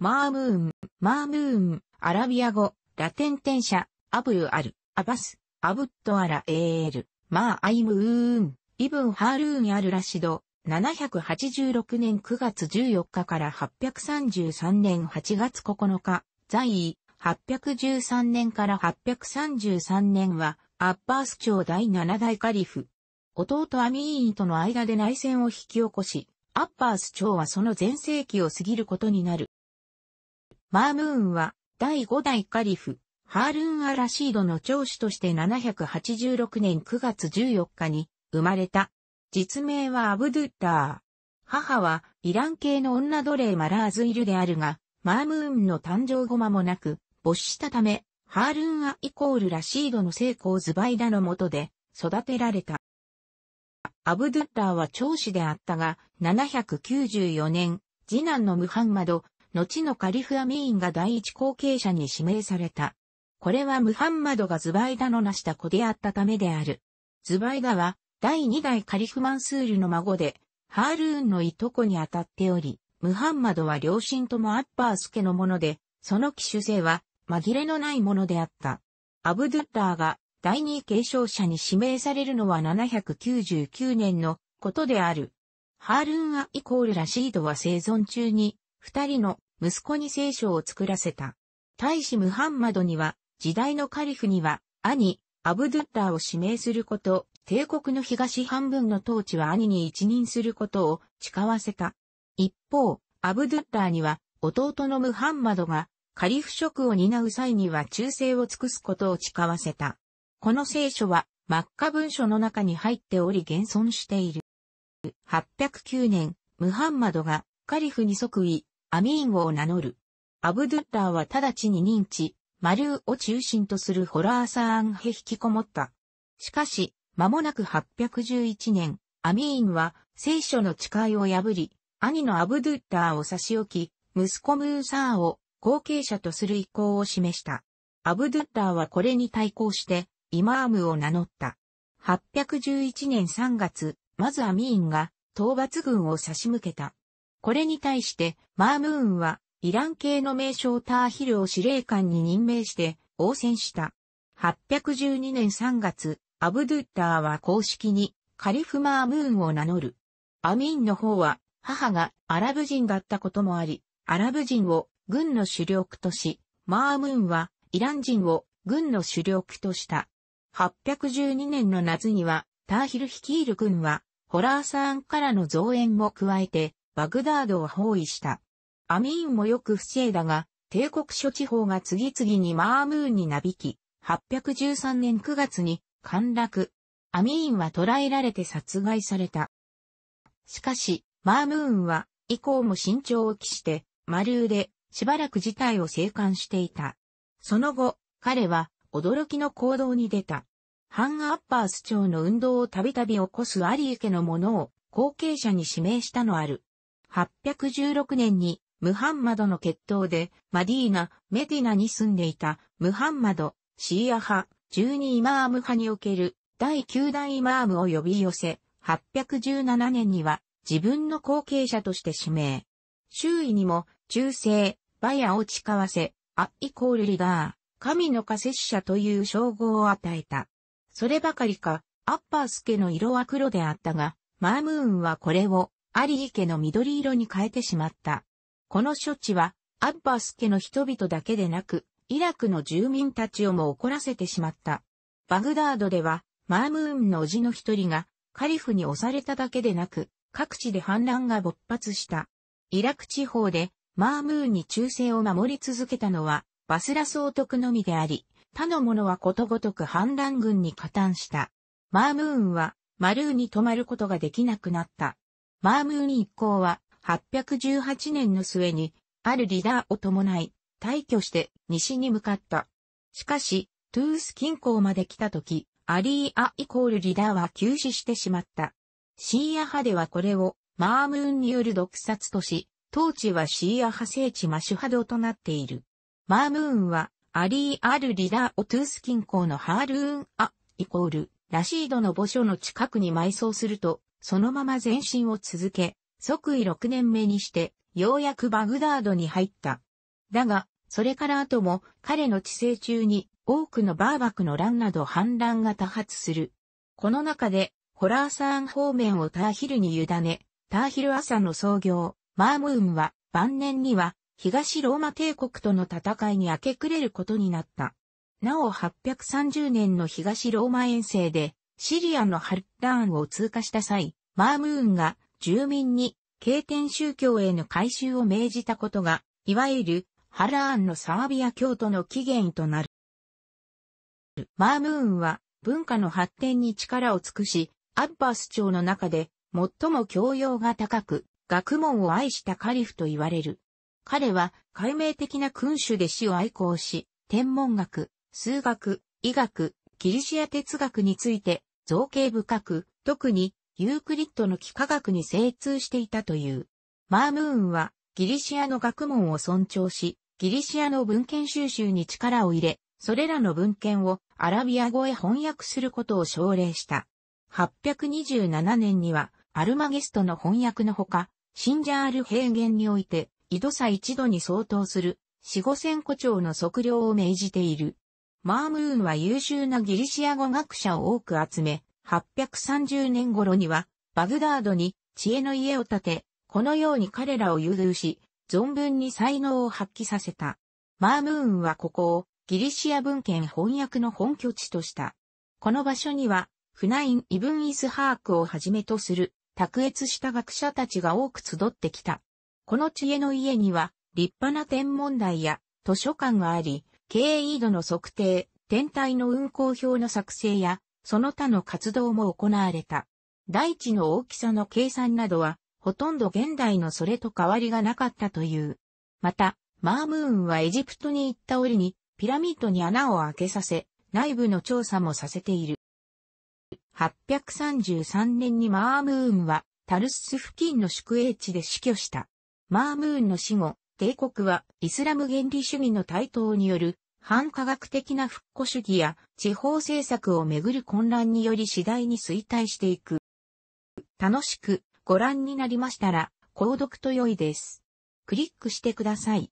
マームーン、マームーン、アラビア語、ラテン転写、アブユアル、アバス、アブットアラエール、マーアイムーン、イブンハールーンアルラシド、786年9月14日から833年8月9日、在位、813年から833年は、アッバース朝第7代カリフ。弟アミーンとの間で内戦を引き起こし、アッバース朝はその前世紀を過ぎることになる。マームーンは、第5代カリフ、ハールーン・ア・ラシードの長子として786年9月14日に生まれた。実名はアブドゥッダー。母はイラン系の女奴隷マラーズイルであるが、マームーンの誕生後間もなく、没したため、ハールーン・ア・イコール・ラシードの成功ズバイダの下で育てられた。アブドゥッダーは長子であったが、794年、次男のムハンマド、後のカリフ・アミーンが第一後継者に指名された。これはムハンマドがズバイダの成した子であったためである。ズバイダは第二代カリフ・マンスールの孫で、ハールーンのいとこにあたっており、ムハンマドは両親ともアッパース家のもので、その機種性は紛れのないものであった。アブドゥッラーが第二継承者に指名されるのは799年のことである。ハールーン・ア・イコール・ラシードは生存中に、二人の息子に聖書を作らせた。大使ムハンマドには、時代のカリフには、兄、アブドゥッダーを指名すること、帝国の東半分の統治は兄に一任することを誓わせた。一方、アブドゥッダーには、弟のムハンマドが、カリフ職を担う際には忠誠を尽くすことを誓わせた。この聖書は、マッカ文書の中に入っており現存している。809年、ムハンマドがカリフに即位、アミーンを名乗る。アブドゥッラーは直ちに認知、マルーを中心とするホラーサーンへ引きこもった。しかし、間もなく811年、アミーンは聖書の誓いを破り、兄のアブドゥッラーを差し置き、息子ムーサーを後継者とする意向を示した。アブドゥッラーはこれに対抗して、イマームを名乗った。811年3月、まずアミーンが討伐軍を差し向けた。これに対して、マームーンは、イラン系の名称ターヒルを司令官に任命して応戦した。812年3月、アブドゥッターは公式にカリフ・マームーンを名乗る。アミンの方は母がアラブ人だったこともあり、アラブ人を軍の主力とし、マームーンはイラン人を軍の主力とした。812年の夏にはターヒル率いる軍はホラーサーンからの増援も加えてバグダードを包囲した。アミーンもよく防いだが、帝国諸地方が次々にマームーンになびき、813年9月に陥落。アミーンは捕らえられて殺害された。しかし、マームーンは以降も慎重を期して、魔ーでしばらく事態を静観していた。その後、彼は驚きの行動に出た。ハンアッパース朝の運動をたびたび起こすアリー家の者を後継者に指名したのある。816年にムハンマドの血統でマディーナ、メディナに住んでいたムハンマド、シーア派、12イマーム派における第9代イマームを呼び寄せ、817年には自分の後継者として指名。周囲にも中世、バヤを誓わせ、アイコールリガー、神の仮説者という称号を与えた。そればかりか、アッパースケの色は黒であったが、マームーンはこれをアリー家の緑色に変えてしまった。この処置は、アッバス家の人々だけでなく、イラクの住民たちをも怒らせてしまった。バグダードでは、マームーンの叔父の一人が、カリフに押されただけでなく、各地で反乱が勃発した。イラク地方で、マームーンに忠誠を守り続けたのは、バスラ総督のみであり、他の者はことごとく反乱軍に加担した。マームーンは、マルーに泊まることができなくなった。マームーン一行は818年の末に、あるリーダーを伴い、退去して西に向かった。しかし、トゥース近郊まで来た時、アリーアイコールリダーは休止してしまった。シーア派ではこれをマームーンによる毒殺とし、当地はシーア派聖地マシュハドとなっている。マームーンはアリーアルリダーオトゥース近郊のハールーンアイコールラシードの墓所の近くに埋葬すると、そのまま前進を続け、即位6年目にして、ようやくバグダードに入った。だが、それから後も彼の治世中に多くのバーバクの乱など反乱が多発する。この中で、ホラーサーン方面をターヒルに委ね、ターヒル朝の創業、マームーンは晩年には東ローマ帝国との戦いに明け暮れることになった。なお830年の東ローマ遠征でシリアのハルラーンを通過した際、マームーンが住民に経典宗教への改修を命じたことが、いわゆるハラーンのサービア教徒の起源となる。マームーンは文化の発展に力を尽くし、アッバス朝の中で最も教養が高く、学問を愛したカリフと言われる。彼は解明的な君主で死を愛好し、天文学、数学、医学、ギリシア哲学について造形深く、特にユークリッドの幾何学に精通していたという。マームーンはギリシアの学問を尊重し、ギリシアの文献収集に力を入れ、それらの文献をアラビア語へ翻訳することを奨励した。827年には、アルマゲストの翻訳のほか、シンジャール平原において、井戸差一度に相当する、四五千個長の測量を命じている。マームーンは優秀なギリシア語学者を多く集め、830年頃にはバグダードに知恵の家を建て、このように彼らを優遇し、存分に才能を発揮させた。マームーンはここをギリシア文献翻訳の本拠地とした。この場所には、フナイン・イブン・イスハークをはじめとする、卓越した学者たちが多く集ってきた。この知恵の家には、立派な天文台や図書館があり、経緯度の測定、天体の運行表の作成や、その他の活動も行われた。大地の大きさの計算などは、ほとんど現代のそれと変わりがなかったという。また、マームーンはエジプトに行った折に、ピラミッドに穴を開けさせ、内部の調査もさせている。833年にマームーンは、タルス付近の宿営地で死去した。マームーンの死後、帝国はイスラム原理主義の台頭による反科学的な復古主義や地方政策をめぐる混乱により次第に衰退していく。楽しくご覧になりましたら、購読と良いです。クリックしてください。